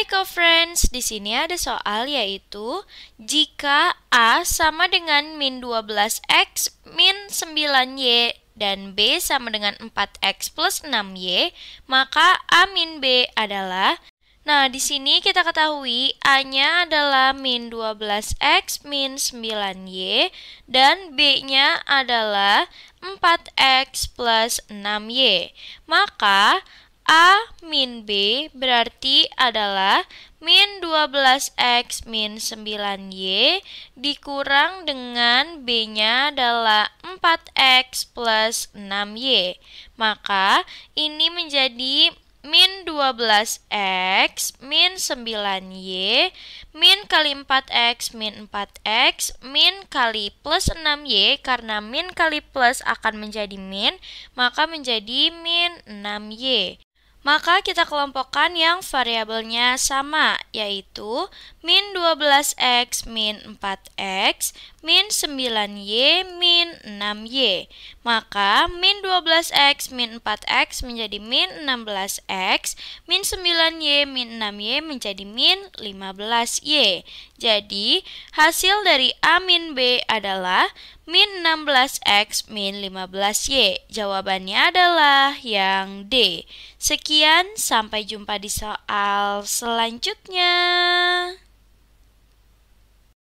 Hai co-friends, di sini ada soal yaitu jika A sama dengan min 12x min 9y dan B sama dengan 4x plus 6y, maka A min B adalah Nah, di sini kita ketahui A-nya adalah min 12x min 9y dan B-nya adalah 4x plus 6y. Maka A min B berarti adalah min 12x min 9y dikurang dengan B-nya adalah 4x plus 6y. Maka ini menjadi min 12x min 9y min kali 4x min 4x min kali plus 6y karena min kali plus akan menjadi min maka menjadi min 6y maka kita kelompokkan yang variabelnya sama, yaitu min 12x min 4x min 9y min 6y. Maka min 12x min 4x menjadi min 16x, min 9y min 6y menjadi min 15y. Jadi, hasil dari A min B adalah min 16x min 15y. Jawabannya adalah yang D. Sekian, sampai jumpa di soal selanjutnya.